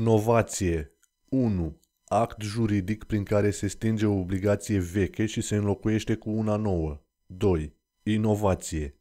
Novație 1. Act juridic prin care se stinge o obligație veche și se înlocuiește cu una nouă. 2. Inovație